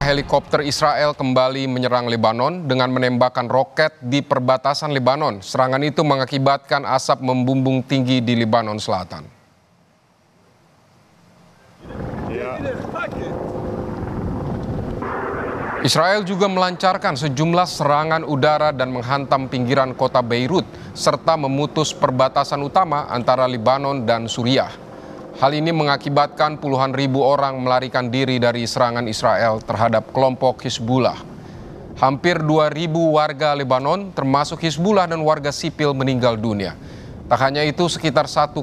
Helikopter Israel kembali menyerang Lebanon dengan menembakkan roket di perbatasan Lebanon. Serangan itu mengakibatkan asap membumbung tinggi di Lebanon Selatan. Israel juga melancarkan sejumlah serangan udara dan menghantam pinggiran kota Beirut, serta memutus perbatasan utama antara Lebanon dan Suriah. Hal ini mengakibatkan puluhan ribu orang melarikan diri dari serangan Israel terhadap kelompok Hizbullah. Hampir 2.000 warga Lebanon termasuk Hizbullah dan warga sipil meninggal dunia. Tak hanya itu, sekitar 1,2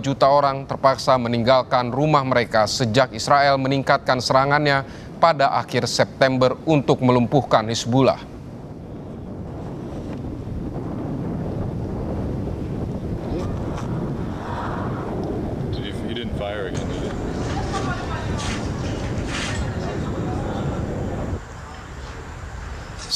juta orang terpaksa meninggalkan rumah mereka sejak Israel meningkatkan serangannya pada akhir September untuk melumpuhkan Hizbullah.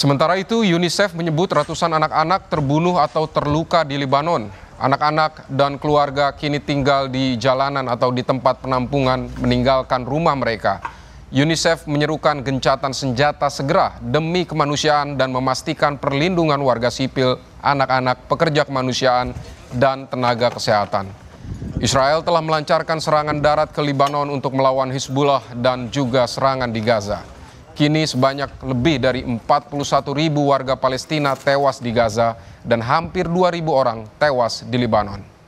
Sementara itu, UNICEF menyebut ratusan anak-anak terbunuh atau terluka di Lebanon. Anak-anak dan keluarga kini tinggal di jalanan atau di tempat penampungan meninggalkan rumah mereka. UNICEF menyerukan gencatan senjata segera demi kemanusiaan dan memastikan perlindungan warga sipil, anak-anak, pekerja kemanusiaan, dan tenaga kesehatan. Israel telah melancarkan serangan darat ke Lebanon untuk melawan Hizbullah dan juga serangan di Gaza. Kini sebanyak lebih dari 41 ribu warga Palestina tewas di Gaza dan hampir 2 ribu orang tewas di Lebanon.